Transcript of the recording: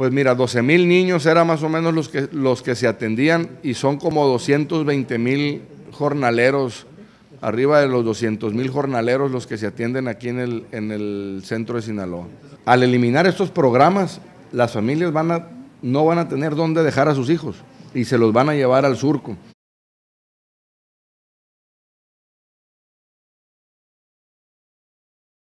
Pues mira, 12 mil niños eran más o menos los que, los que se atendían y son como 220 mil jornaleros, arriba de los 200 mil jornaleros los que se atienden aquí en el, en el centro de Sinaloa. Al eliminar estos programas, las familias van a, no van a tener dónde dejar a sus hijos y se los van a llevar al surco.